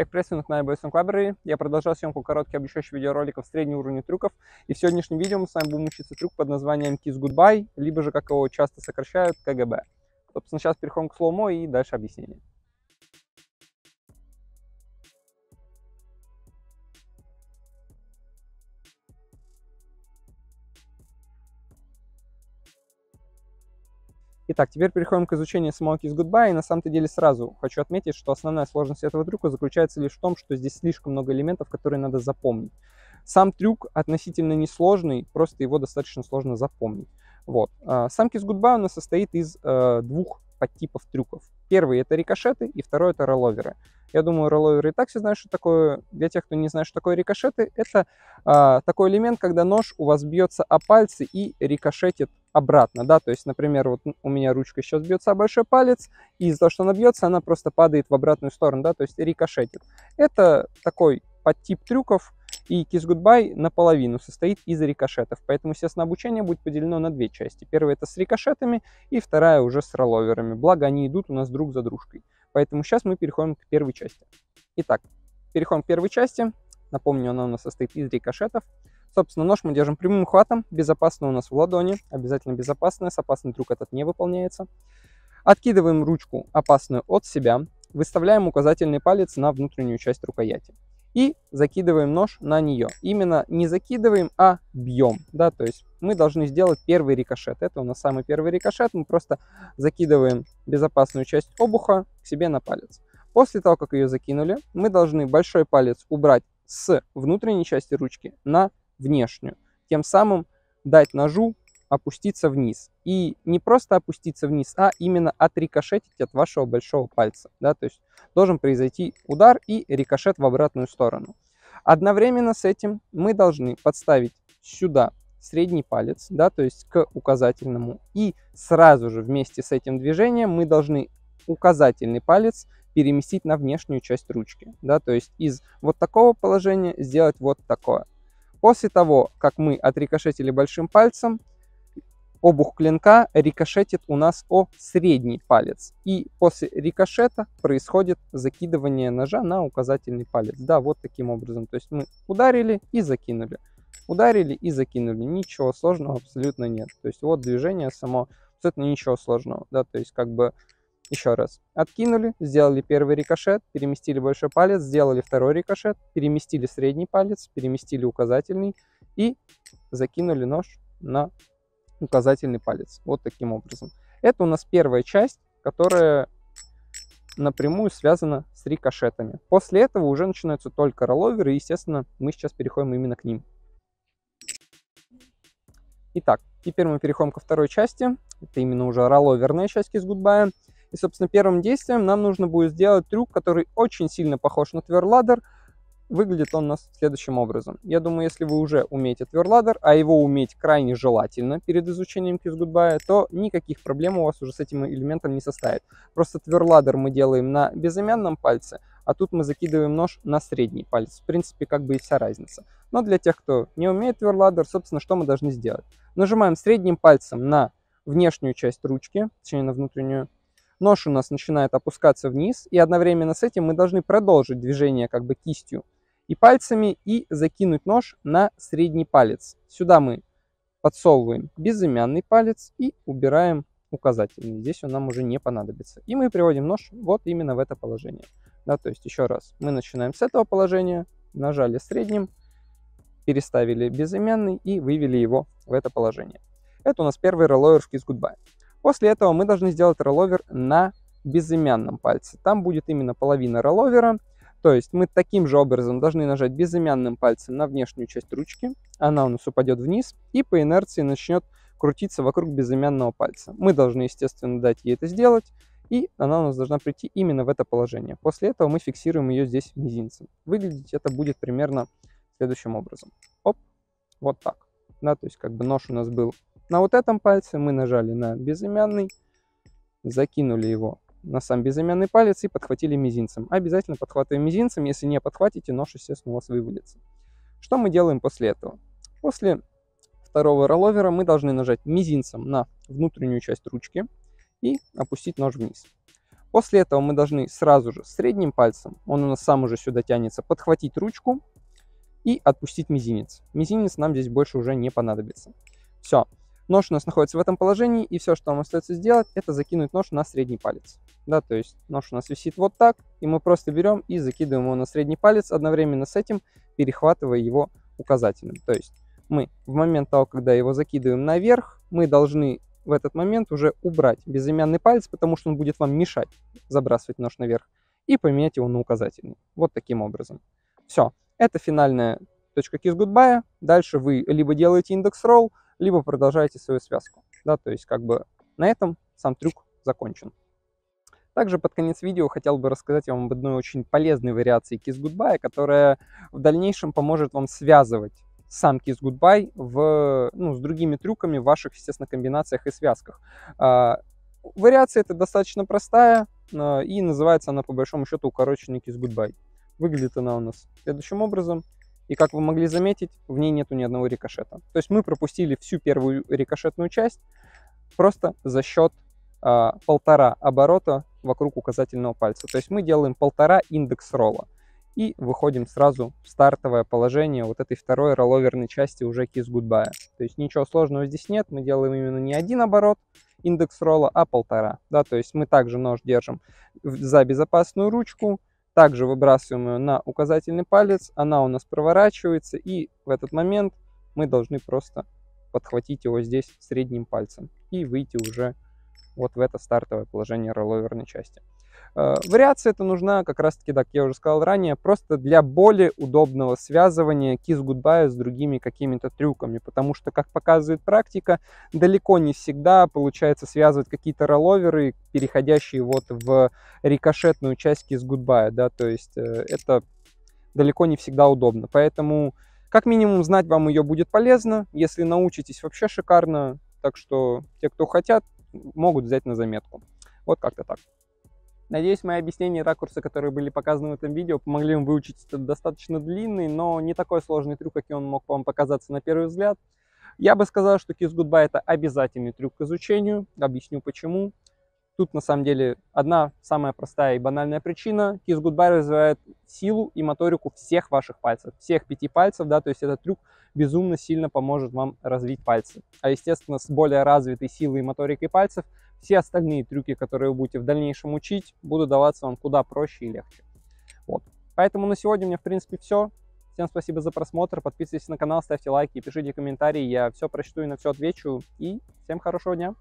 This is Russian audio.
TechPressing на iOS Library. Я продолжаю съемку коротких обучающих видеороликов среднего уровня трюков. И в сегодняшнем видео мы с вами будем учиться трюк под названием Kiss Goodbye, либо же, как его часто сокращают, КГБ. Собственно, сейчас переходим к слому и дальше объяснение. Итак, теперь переходим к изучению самого из Goodbye, и на самом-то деле сразу хочу отметить, что основная сложность этого трюка заключается лишь в том, что здесь слишком много элементов, которые надо запомнить. Сам трюк относительно несложный, просто его достаточно сложно запомнить. Вот. А, Сам Kiss Goodbye у нас состоит из э, двух подтипов трюков. Первый это рикошеты, и второй это ролловеры. Я думаю, ролловеры и так все знают, что такое. Для тех, кто не знает, что такое рикошеты, это а, такой элемент, когда нож у вас бьется о пальцы и рикошетит обратно, да, то есть, например, вот у меня ручка сейчас бьется о большой палец, и из-за того, что она бьется, она просто падает в обратную сторону, да, то есть рикошетит. Это такой подтип трюков, и Kiss Goodbye наполовину состоит из рикошетов. Поэтому, естественно, обучение будет поделено на две части. Первая это с рикошетами, и вторая уже с ролловерами. Благо, они идут у нас друг за дружкой. Поэтому сейчас мы переходим к первой части. Итак, переходим к первой части. Напомню, она у нас состоит из рикошетов. Собственно, нож мы держим прямым хватом, безопасно у нас в ладони, обязательно безопасное, с опасным трюк этот не выполняется. Откидываем ручку опасную от себя, выставляем указательный палец на внутреннюю часть рукояти и закидываем нож на нее. Именно не закидываем, а бьем. Да, то есть мы должны сделать первый рикошет. Это у нас самый первый рикошет. Мы просто закидываем безопасную часть обуха к себе на палец. После того, как ее закинули, мы должны большой палец убрать с внутренней части ручки на внешнюю. Тем самым дать ножу опуститься вниз. И не просто опуститься вниз, а именно отрикошетить от вашего большого пальца. Да? То есть должен произойти удар и рикошет в обратную сторону. Одновременно с этим мы должны подставить сюда средний палец, да, то есть к указательному. И сразу же вместе с этим движением мы должны указательный палец переместить на внешнюю часть ручки. Да, то есть из вот такого положения сделать вот такое. После того, как мы отрикошетили большим пальцем, обух клинка рикошетит у нас о средний палец. И после рикошета происходит закидывание ножа на указательный палец. Да, вот таким образом. То есть мы ударили и закинули. Ударили и закинули. Ничего сложного абсолютно нет. То есть вот движение само, абсолютно ничего сложного. Да, то есть как бы еще раз. Откинули, сделали первый рикошет, переместили большой палец, сделали второй рикошет, переместили средний палец, переместили указательный и закинули нож на указательный палец. Вот таким образом. Это у нас первая часть, которая напрямую связана с рикошетами. После этого уже начинаются только ролловеры, и, естественно, мы сейчас переходим именно к ним. Итак, теперь мы переходим ко второй части. Это именно уже ролловерная часть из гудбая. И, собственно, первым действием нам нужно будет сделать трюк, который очень сильно похож на тверлладер, Выглядит он у нас следующим образом. Я думаю, если вы уже умеете Тверладер, а его уметь крайне желательно перед изучением Kiss Goodbye, то никаких проблем у вас уже с этим элементом не составит. Просто Тверладер мы делаем на безымянном пальце, а тут мы закидываем нож на средний палец. В принципе, как бы и вся разница. Но для тех, кто не умеет Тверладер, собственно, что мы должны сделать? Нажимаем средним пальцем на внешнюю часть ручки, точнее на внутреннюю, нож у нас начинает опускаться вниз, и одновременно с этим мы должны продолжить движение как бы кистью и пальцами и закинуть нож на средний палец. Сюда мы подсовываем безымянный палец и убираем указательный. Здесь он нам уже не понадобится. И мы приводим нож вот именно в это положение. Да, то есть еще раз, мы начинаем с этого положения, нажали средним, переставили безымянный и вывели его в это положение. Это у нас первый ролловер в Kiss Goodbye. После этого мы должны сделать ролловер на безымянном пальце. Там будет именно половина ролловера, то есть мы таким же образом должны нажать безымянным пальцем на внешнюю часть ручки, она у нас упадет вниз и по инерции начнет крутиться вокруг безымянного пальца. Мы должны, естественно, дать ей это сделать, и она у нас должна прийти именно в это положение. После этого мы фиксируем ее здесь мизинцем. Выглядеть это будет примерно следующим образом. Оп, вот так. Да, то есть как бы нож у нас был на вот этом пальце, мы нажали на безымянный, закинули его на сам безымянный палец и подхватили мизинцем. Обязательно подхватываем мизинцем, если не подхватите, нож, естественно, у вас вывалится. Что мы делаем после этого? После второго ролловера мы должны нажать мизинцем на внутреннюю часть ручки и опустить нож вниз. После этого мы должны сразу же средним пальцем, он у нас сам уже сюда тянется, подхватить ручку и отпустить мизинец. Мизинец нам здесь больше уже не понадобится. Все, Нож у нас находится в этом положении, и все, что нам остается сделать, это закинуть нож на средний палец. Да, то есть нож у нас висит вот так, и мы просто берем и закидываем его на средний палец, одновременно с этим перехватывая его указательным. То есть мы в момент того, когда его закидываем наверх, мы должны в этот момент уже убрать безымянный палец, потому что он будет вам мешать забрасывать нож наверх, и поменять его на указательный. Вот таким образом. Все, это финальная точка кис гудбая. Дальше вы либо делаете индекс ролл, либо продолжаете свою связку. Да, то есть как бы на этом сам трюк закончен. Также под конец видео хотел бы рассказать вам об одной очень полезной вариации Kiss Goodbye, которая в дальнейшем поможет вам связывать сам Kiss Goodbye в, ну, с другими трюками в ваших, естественно, комбинациях и связках. А, вариация эта достаточно простая, и называется она по большому счету укороченный Kiss Goodbye. Выглядит она у нас следующим образом – и как вы могли заметить, в ней нету ни одного рикошета. То есть мы пропустили всю первую рикошетную часть просто за счет э, полтора оборота вокруг указательного пальца. То есть мы делаем полтора индекс ролла и выходим сразу в стартовое положение вот этой второй ролловерной части уже кис гудбая. То есть ничего сложного здесь нет, мы делаем именно не один оборот индекс ролла, а полтора. Да, то есть мы также нож держим за безопасную ручку, также выбрасываем ее на указательный палец, она у нас проворачивается, и в этот момент мы должны просто подхватить его здесь средним пальцем и выйти уже вот в это стартовое положение ролловерной части. Э, вариация эта нужна как раз таки, так я уже сказал ранее, просто для более удобного связывания кис гудбая с другими какими-то трюками, потому что, как показывает практика, далеко не всегда получается связывать какие-то ролловеры, переходящие вот в рикошетную часть кис гудбая, да, то есть э, это далеко не всегда удобно, поэтому как минимум знать вам ее будет полезно, если научитесь вообще шикарно, так что те, кто хотят, могут взять на заметку. Вот как-то так. Надеюсь, мои объяснения и ракурсы, которые были показаны в этом видео, помогли вам выучить этот достаточно длинный, но не такой сложный трюк, как он мог вам показаться на первый взгляд. Я бы сказал, что Kiss Goodbye это обязательный трюк к изучению. Объясню почему. Тут на самом деле одна самая простая и банальная причина. Kiss Goodbye развивает силу и моторику всех ваших пальцев, всех пяти пальцев, да, то есть этот трюк безумно сильно поможет вам развить пальцы. А естественно, с более развитой силой и моторикой пальцев все остальные трюки, которые вы будете в дальнейшем учить, будут даваться вам куда проще и легче. Вот. Поэтому на сегодня у меня в принципе все. Всем спасибо за просмотр, подписывайтесь на канал, ставьте лайки, пишите комментарии, я все прочту и на все отвечу. И всем хорошего дня!